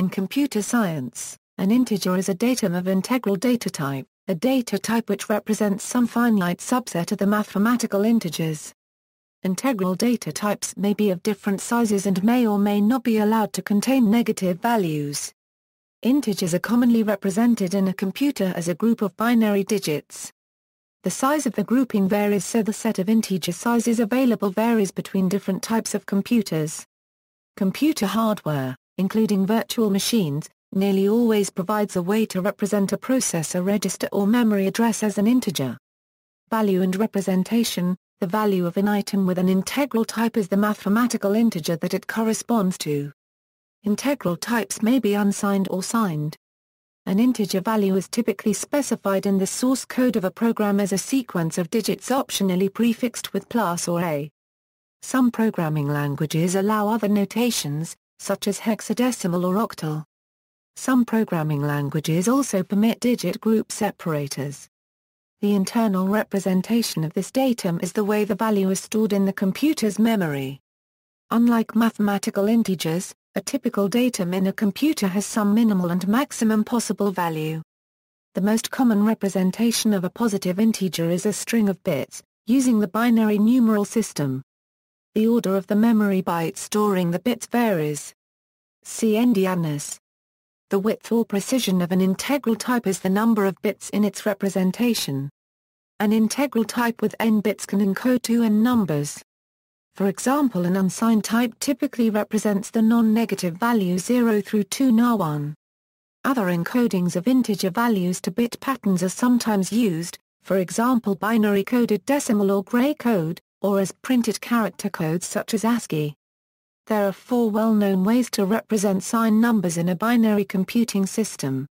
In computer science, an integer is a datum of integral data type, a data type which represents some finite subset of the mathematical integers. Integral data types may be of different sizes and may or may not be allowed to contain negative values. Integers are commonly represented in a computer as a group of binary digits. The size of the grouping varies so the set of integer sizes available varies between different types of computers. Computer hardware including virtual machines, nearly always provides a way to represent a processor register or memory address as an integer. Value and representation The value of an item with an integral type is the mathematical integer that it corresponds to. Integral types may be unsigned or signed. An integer value is typically specified in the source code of a program as a sequence of digits optionally prefixed with plus or a. Some programming languages allow other notations, such as hexadecimal or octal. Some programming languages also permit digit group separators. The internal representation of this datum is the way the value is stored in the computer's memory. Unlike mathematical integers, a typical datum in a computer has some minimal and maximum possible value. The most common representation of a positive integer is a string of bits, using the binary numeral system. The order of the memory byte storing the bits varies. See endianess. The width or precision of an integral type is the number of bits in its representation. An integral type with n bits can encode 2n numbers. For example an unsigned type typically represents the non-negative value 0 through 2 na 1. Other encodings of integer values to bit patterns are sometimes used, for example binary coded decimal or gray code, or as printed character codes such as ASCII. There are four well-known ways to represent sign numbers in a binary computing system.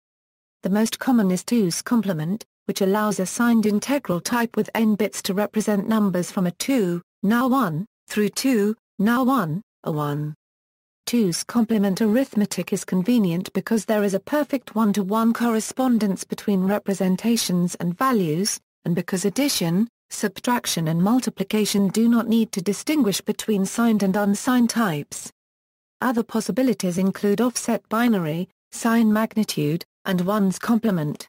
The most common is 2's complement, which allows a signed integral type with n bits to represent numbers from a 2, now 1, through 2, now 1, a 1. 2's complement arithmetic is convenient because there is a perfect one-to-one -one correspondence between representations and values, and because addition, subtraction and multiplication do not need to distinguish between signed and unsigned types. Other possibilities include offset binary, sign magnitude, and one's complement.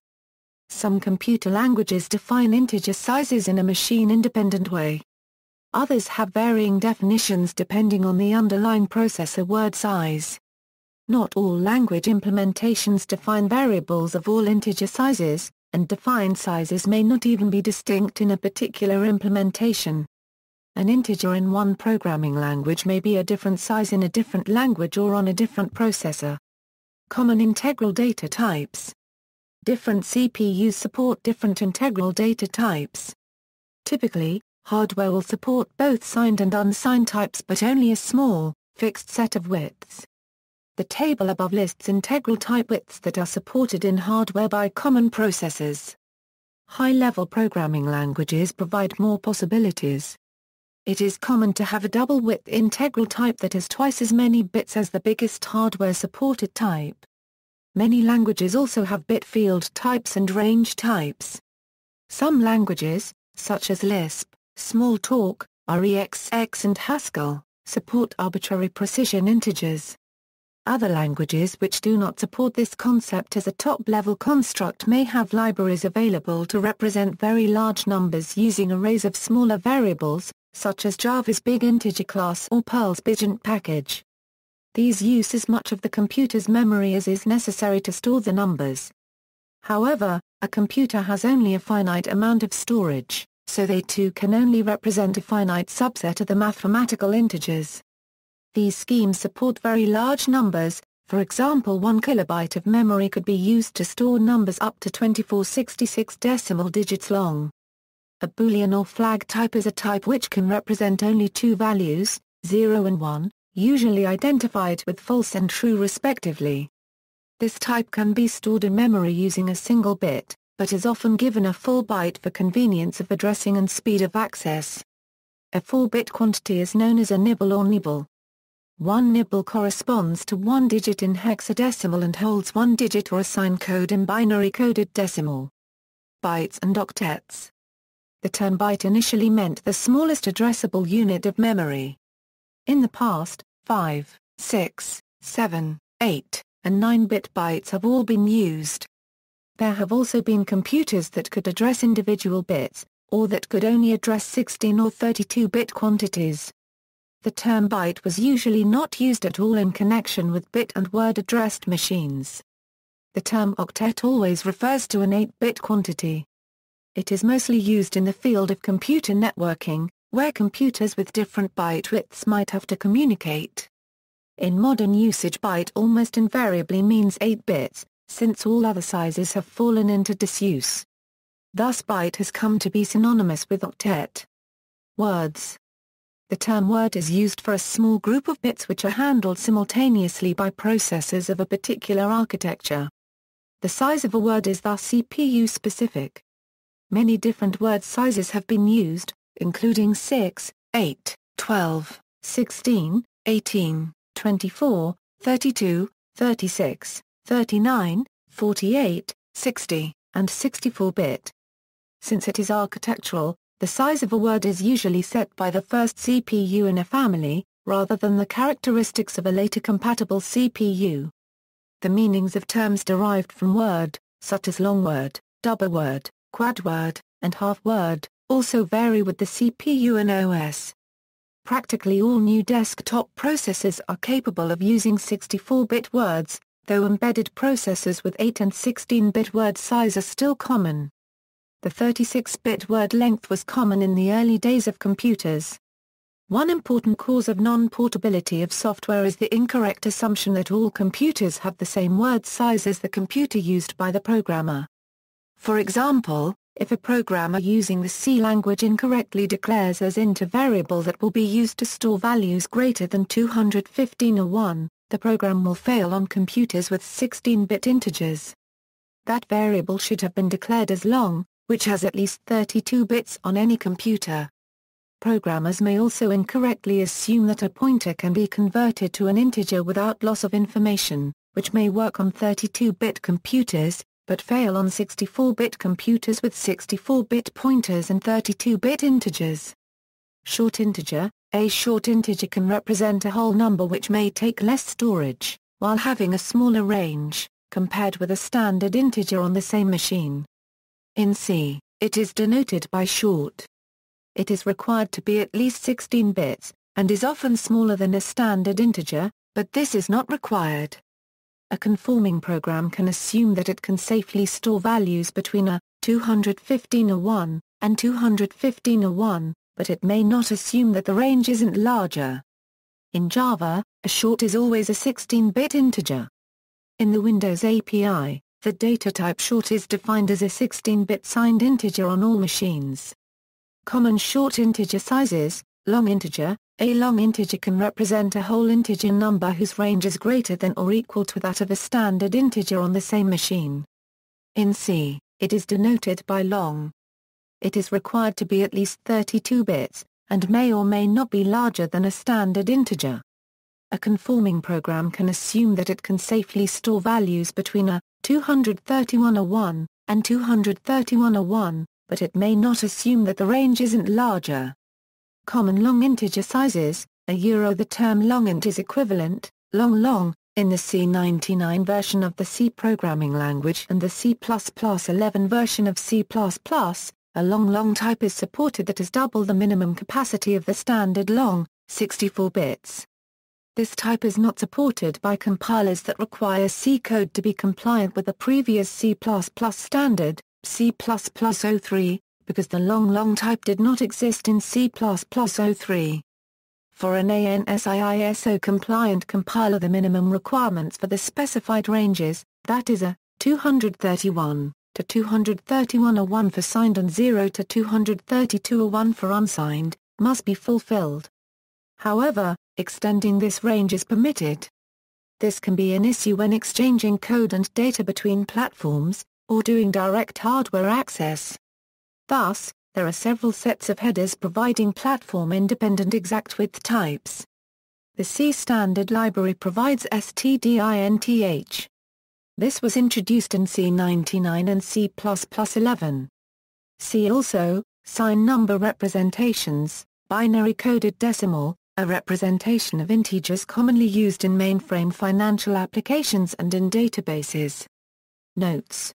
Some computer languages define integer sizes in a machine-independent way. Others have varying definitions depending on the underlying processor word size. Not all language implementations define variables of all integer sizes, and defined sizes may not even be distinct in a particular implementation. An integer in one programming language may be a different size in a different language or on a different processor. Common integral data types. Different CPUs support different integral data types. Typically, hardware will support both signed and unsigned types but only a small, fixed set of widths. The table above lists integral type widths that are supported in hardware by common processors. High-level programming languages provide more possibilities. It is common to have a double-width integral type that has twice as many bits as the biggest hardware-supported type. Many languages also have bit field types and range types. Some languages, such as Lisp, Smalltalk, REXX and Haskell, support arbitrary precision integers. Other languages which do not support this concept as a top-level construct may have libraries available to represent very large numbers using arrays of smaller variables, such as Java's big integer class or Perl's bigint package. These use as much of the computer's memory as is necessary to store the numbers. However, a computer has only a finite amount of storage, so they too can only represent a finite subset of the mathematical integers. These schemes support very large numbers, for example 1 kilobyte of memory could be used to store numbers up to 2466 decimal digits long. A boolean or flag type is a type which can represent only two values, 0 and 1, usually identified with false and true respectively. This type can be stored in memory using a single bit, but is often given a full byte for convenience of addressing and speed of access. A 4-bit quantity is known as a nibble or nibble. One nibble corresponds to one digit in hexadecimal and holds one digit or a sign code in binary coded decimal. Bytes and octets. The term byte initially meant the smallest addressable unit of memory. In the past, 5, 6, 7, 8, and 9-bit bytes have all been used. There have also been computers that could address individual bits, or that could only address 16 or 32-bit quantities. The term byte was usually not used at all in connection with bit and word addressed machines. The term octet always refers to an 8-bit quantity. It is mostly used in the field of computer networking, where computers with different byte widths might have to communicate. In modern usage byte almost invariably means 8 bits, since all other sizes have fallen into disuse. Thus byte has come to be synonymous with octet. Words the term word is used for a small group of bits which are handled simultaneously by processors of a particular architecture. The size of a word is thus CPU-specific. Many different word sizes have been used, including 6, 8, 12, 16, 18, 24, 32, 36, 39, 48, 60, and 64-bit. Since it is architectural, the size of a word is usually set by the first CPU in a family, rather than the characteristics of a later compatible CPU. The meanings of terms derived from word, such as long word, double word, quad word, and half word, also vary with the CPU and OS. Practically all new desktop processors are capable of using 64-bit words, though embedded processors with 8 and 16-bit word size are still common the 36-bit word length was common in the early days of computers. One important cause of non-portability of software is the incorrect assumption that all computers have the same word size as the computer used by the programmer. For example, if a programmer using the C language incorrectly declares as int a variable that will be used to store values greater than 215 or 1, the program will fail on computers with 16-bit integers. That variable should have been declared as long, which has at least 32 bits on any computer. Programmers may also incorrectly assume that a pointer can be converted to an integer without loss of information, which may work on 32-bit computers, but fail on 64-bit computers with 64-bit pointers and 32-bit integers. Short integer, a short integer can represent a whole number which may take less storage, while having a smaller range, compared with a standard integer on the same machine. In C, it is denoted by short. It is required to be at least 16 bits, and is often smaller than a standard integer, but this is not required. A conforming program can assume that it can safely store values between a 215 or 1 and 215 or 1, but it may not assume that the range isn't larger. In Java, a short is always a 16-bit integer. In the Windows API, the data type short is defined as a 16-bit signed integer on all machines. Common short integer sizes, long integer, a long integer can represent a whole integer number whose range is greater than or equal to that of a standard integer on the same machine. In C, it is denoted by long. It is required to be at least 32 bits, and may or may not be larger than a standard integer. A conforming program can assume that it can safely store values between a 231A1, and 231A1, but it may not assume that the range isn't larger. Common long integer sizes, a euro the term longint is equivalent, long long, in the C99 version of the C programming language and the C++11 version of C++, a long long type is supported that is double the minimum capacity of the standard long, 64 bits. This type is not supported by compilers that require C code to be compliant with the previous C++ standard, C++03, because the long long type did not exist in C++03. For an ANSI iso compliant compiler the minimum requirements for the specified ranges, that is a 231 to 231 or 1 for signed and 0 to 232 or 1 for unsigned, must be fulfilled. However, extending this range is permitted. This can be an issue when exchanging code and data between platforms, or doing direct hardware access. Thus, there are several sets of headers providing platform-independent exact width types. The C standard library provides stdinth. This was introduced in C99 and C++11. See also, sign number representations, binary coded decimal, a representation of integers commonly used in mainframe financial applications and in databases. Notes